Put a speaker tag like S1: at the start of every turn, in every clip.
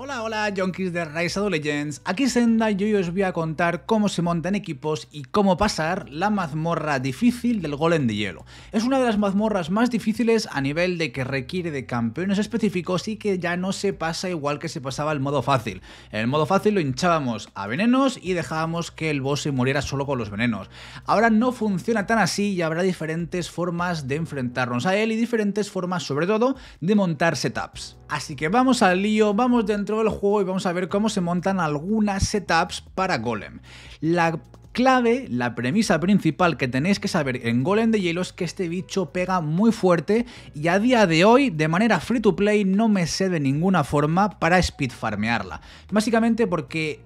S1: hola. Hola junkies de Rise of Legends, aquí Senda y hoy os voy a contar cómo se montan equipos y cómo pasar la mazmorra difícil del golem de hielo. Es una de las mazmorras más difíciles a nivel de que requiere de campeones específicos y que ya no se pasa igual que se pasaba el modo fácil. En el modo fácil lo hinchábamos a venenos y dejábamos que el boss se muriera solo con los venenos. Ahora no funciona tan así y habrá diferentes formas de enfrentarnos a él y diferentes formas sobre todo de montar setups. Así que vamos al lío, vamos dentro del juego y vamos a ver cómo se montan algunas setups para Golem. La clave, la premisa principal que tenéis que saber en Golem de Hielo es que este bicho pega muy fuerte y a día de hoy, de manera free to play, no me sé de ninguna forma para speedfarmearla. Básicamente porque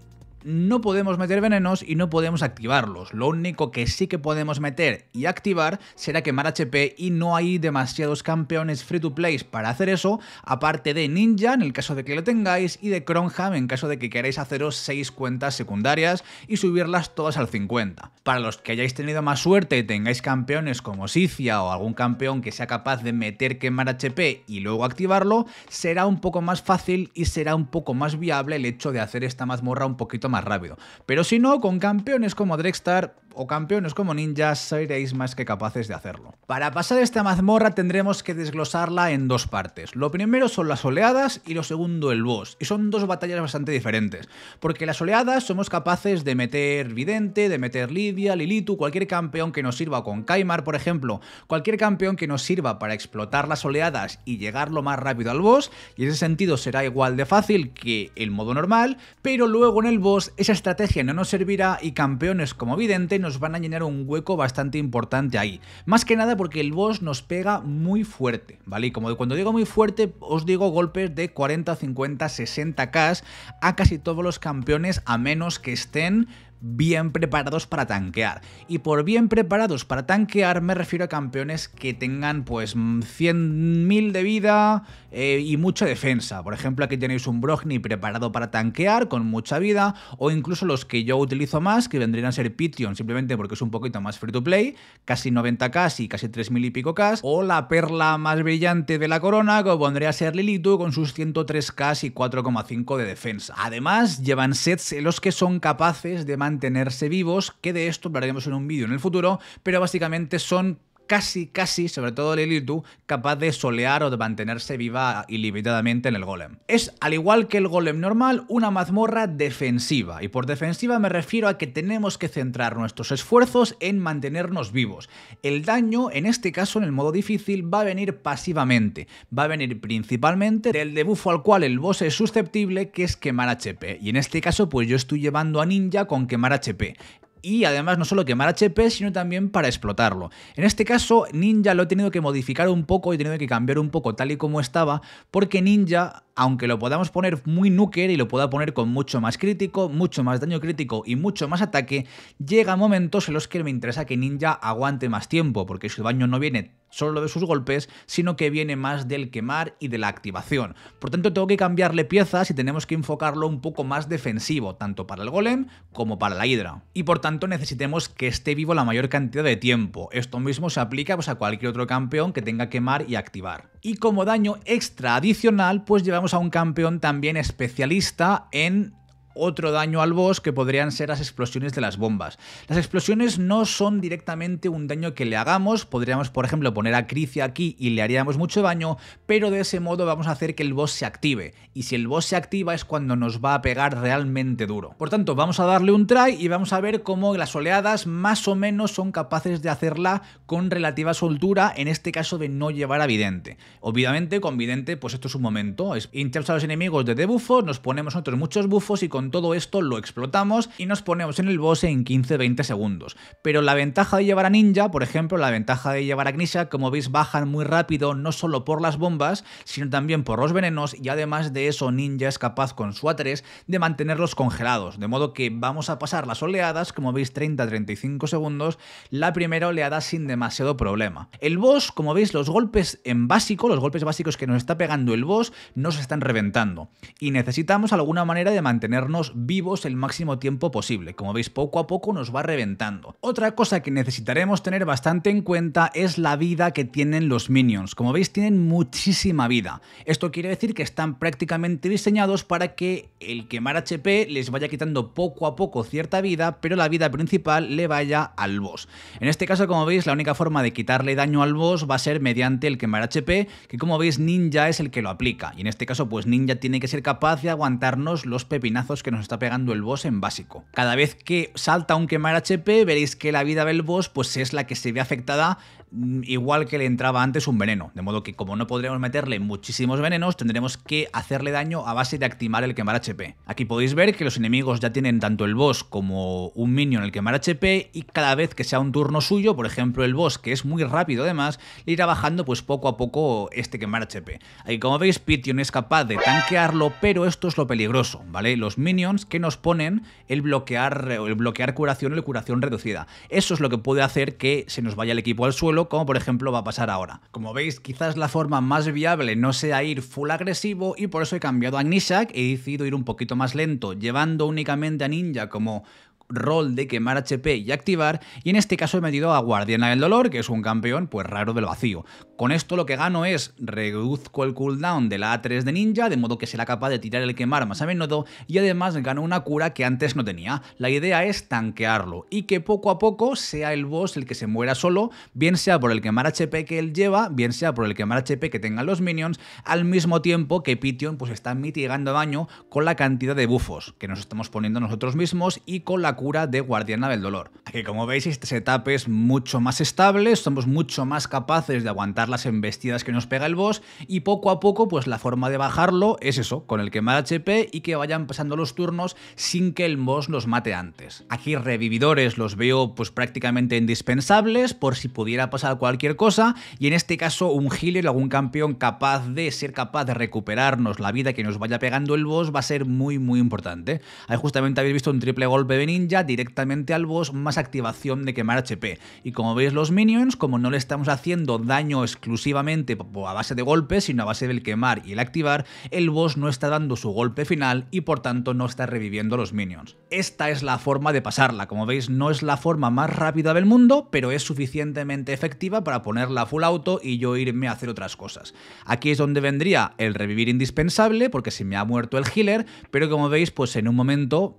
S1: no podemos meter venenos y no podemos activarlos. Lo único que sí que podemos meter y activar será quemar HP y no hay demasiados campeones free to play para hacer eso, aparte de Ninja en el caso de que lo tengáis y de Cronham en caso de que queráis haceros 6 cuentas secundarias y subirlas todas al 50. Para los que hayáis tenido más suerte y tengáis campeones como Sicia o algún campeón que sea capaz de meter quemar HP y luego activarlo, será un poco más fácil y será un poco más viable el hecho de hacer esta mazmorra un poquito más más rápido. Pero si no, con campeones como Drexstar o campeones como ninjas, seréis más que capaces de hacerlo. Para pasar esta mazmorra tendremos que desglosarla en dos partes. Lo primero son las oleadas y lo segundo el boss. Y son dos batallas bastante diferentes, porque las oleadas somos capaces de meter Vidente, de meter Lidia, Lilitu, cualquier campeón que nos sirva con Kaimar, por ejemplo, cualquier campeón que nos sirva para explotar las oleadas y llegar lo más rápido al boss, y en ese sentido será igual de fácil que el modo normal, pero luego en el boss esa estrategia no nos servirá y campeones como Vidente nos van a llenar un hueco bastante importante ahí. Más que nada porque el boss nos pega muy fuerte, ¿vale? Y como cuando digo muy fuerte, os digo golpes de 40, 50, 60k a casi todos los campeones a menos que estén bien preparados para tanquear. Y por bien preparados para tanquear me refiero a campeones que tengan pues 100.000 de vida eh, y mucha defensa. Por ejemplo, aquí tenéis un Brogni preparado para tanquear con mucha vida o incluso los que yo utilizo más, que vendrían a ser Pittion, simplemente porque es un poquito más free to play, casi 90k y casi 3.000 y pico k o la perla más brillante de la corona que pondría a ser Lilitu con sus 103k y 4,5 de defensa. Además, llevan sets en los que son capaces de mantener mantenerse vivos, que de esto hablaremos en un vídeo en el futuro, pero básicamente son casi, casi, sobre todo el Lilitu, capaz de solear o de mantenerse viva ilimitadamente en el golem. Es, al igual que el golem normal, una mazmorra defensiva, y por defensiva me refiero a que tenemos que centrar nuestros esfuerzos en mantenernos vivos. El daño, en este caso, en el modo difícil, va a venir pasivamente, va a venir principalmente del debuffo al cual el boss es susceptible, que es quemar HP, y en este caso pues yo estoy llevando a Ninja con quemar HP y además no solo quemar HP, sino también para explotarlo. En este caso, Ninja lo he tenido que modificar un poco, he tenido que cambiar un poco tal y como estaba, porque Ninja aunque lo podamos poner muy nuker y lo pueda poner con mucho más crítico, mucho más daño crítico y mucho más ataque, llega momentos en los que me interesa que Ninja aguante más tiempo, porque su daño no viene solo de sus golpes, sino que viene más del quemar y de la activación. Por tanto, tengo que cambiarle piezas y tenemos que enfocarlo un poco más defensivo, tanto para el golem como para la hidra. Y por tanto, necesitemos que esté vivo la mayor cantidad de tiempo. Esto mismo se aplica pues, a cualquier otro campeón que tenga quemar y activar. Y como daño extra adicional, pues llevamos a un campeón también especialista en otro daño al boss que podrían ser las explosiones de las bombas. Las explosiones no son directamente un daño que le hagamos, podríamos por ejemplo poner a Cricia aquí y le haríamos mucho daño, pero de ese modo vamos a hacer que el boss se active, y si el boss se activa es cuando nos va a pegar realmente duro. Por tanto, vamos a darle un try y vamos a ver cómo las oleadas más o menos son capaces de hacerla con relativa soltura, en este caso de no llevar a Vidente. Obviamente con Vidente pues esto es un momento, es a los enemigos de debufos, nos ponemos otros muchos bufos y con todo esto lo explotamos y nos ponemos en el boss en 15-20 segundos. Pero la ventaja de llevar a Ninja, por ejemplo, la ventaja de llevar a Gnisha, como veis bajan muy rápido no solo por las bombas, sino también por los venenos y además de eso Ninja es capaz con su A3 de mantenerlos congelados, de modo que vamos a pasar las oleadas, como veis 30-35 segundos, la primera oleada sin demasiado problema. El boss, como veis, los golpes en básico, los golpes básicos que nos está pegando el boss, nos están reventando y necesitamos alguna manera de mantenernos vivos el máximo tiempo posible. Como veis, poco a poco nos va reventando. Otra cosa que necesitaremos tener bastante en cuenta es la vida que tienen los minions. Como veis, tienen muchísima vida. Esto quiere decir que están prácticamente diseñados para que el quemar HP les vaya quitando poco a poco cierta vida, pero la vida principal le vaya al boss. En este caso, como veis, la única forma de quitarle daño al boss va a ser mediante el quemar HP, que como veis, Ninja es el que lo aplica. Y en este caso, pues Ninja tiene que ser capaz de aguantarnos los pepinazos que nos está pegando el boss en básico. Cada vez que salta un quemar HP, veréis que la vida del boss pues es la que se ve afectada Mm, igual que le entraba antes un veneno. De modo que como no podremos meterle muchísimos venenos, tendremos que hacerle daño a base de activar el quemar HP. Aquí podéis ver que los enemigos ya tienen tanto el boss como un minion el quemar HP y cada vez que sea un turno suyo, por ejemplo el boss que es muy rápido además, le irá bajando pues poco a poco este quemar HP. y como veis Pityon es capaz de tanquearlo, pero esto es lo peligroso, ¿vale? Los minions que nos ponen el bloquear, el bloquear curación o la curación reducida. Eso es lo que puede hacer que se nos vaya el equipo al suelo como por ejemplo va a pasar ahora. Como veis, quizás la forma más viable no sea ir full agresivo y por eso he cambiado a Nishak y he decidido ir un poquito más lento, llevando únicamente a Ninja como rol de quemar HP y activar, y en este caso he metido a Guardiana del Dolor, que es un campeón pues raro del vacío. Con esto lo que gano es reduzco el cooldown de la A3 de ninja, de modo que será capaz de tirar el quemar más a menudo, y además gano una cura que antes no tenía. La idea es tanquearlo, y que poco a poco sea el boss el que se muera solo, bien sea por el quemar HP que él lleva, bien sea por el quemar HP que tengan los minions, al mismo tiempo que Pition pues está mitigando daño con la cantidad de bufos que nos estamos poniendo nosotros mismos y con la de Guardiana del Dolor. Aquí como veis este setup es mucho más estable, somos mucho más capaces de aguantar las embestidas que nos pega el boss y poco a poco pues la forma de bajarlo es eso, con el quemar HP y que vayan pasando los turnos sin que el boss nos mate antes. Aquí revividores los veo pues prácticamente indispensables por si pudiera pasar cualquier cosa y en este caso un healer, o algún campeón capaz de ser capaz de recuperarnos la vida que nos vaya pegando el boss va a ser muy muy importante. Ahí justamente habéis visto un triple golpe de ya directamente al boss más activación de quemar HP. Y como veis los minions, como no le estamos haciendo daño exclusivamente a base de golpes, sino a base del quemar y el activar, el boss no está dando su golpe final y por tanto no está reviviendo los minions. Esta es la forma de pasarla, como veis no es la forma más rápida del mundo, pero es suficientemente efectiva para ponerla a full auto y yo irme a hacer otras cosas. Aquí es donde vendría el revivir indispensable, porque si me ha muerto el healer, pero como veis pues en un momento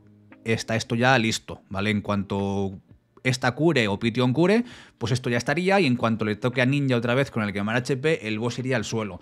S1: está esto ya listo, ¿vale? En cuanto esta cure o Pition cure, pues esto ya estaría y en cuanto le toque a Ninja otra vez con el quemar HP, el boss iría al suelo.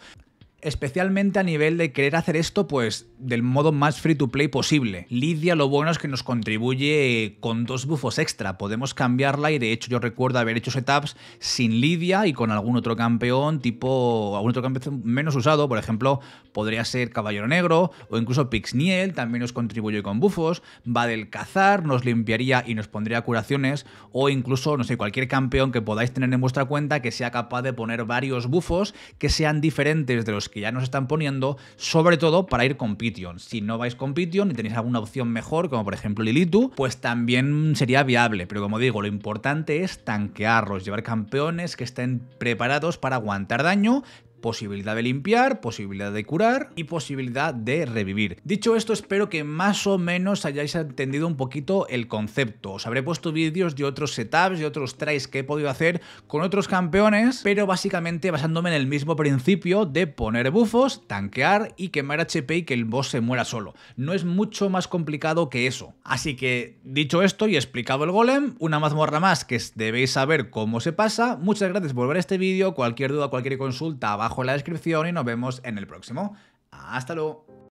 S1: Especialmente a nivel de querer hacer esto, pues del modo más free to play posible. Lidia lo bueno es que nos contribuye con dos bufos extra, podemos cambiarla y de hecho yo recuerdo haber hecho setups sin Lidia y con algún otro campeón tipo, algún otro campeón menos usado, por ejemplo, podría ser Caballero Negro o incluso Pixniel, también nos contribuye con bufos, va del cazar, nos limpiaría y nos pondría curaciones o incluso, no sé, cualquier campeón que podáis tener en vuestra cuenta que sea capaz de poner varios bufos que sean diferentes de los que ya nos están poniendo, sobre todo para ir con si no vais con Pition y tenéis alguna opción mejor, como por ejemplo Lilitu, pues también sería viable. Pero como digo, lo importante es tanquearlos, llevar campeones que estén preparados para aguantar daño, posibilidad de limpiar, posibilidad de curar y posibilidad de revivir. Dicho esto, espero que más o menos hayáis entendido un poquito el concepto. Os habré puesto vídeos de otros setups, de otros tries que he podido hacer con otros campeones, pero básicamente basándome en el mismo principio de poner bufos, tanquear y quemar HP y que el boss se muera solo. No es mucho más complicado que eso. Así que, dicho esto y explicado el golem, una mazmorra más que debéis saber cómo se pasa. Muchas gracias por ver este vídeo. Cualquier duda, cualquier consulta, abajo en la descripción y nos vemos en el próximo. Hasta luego.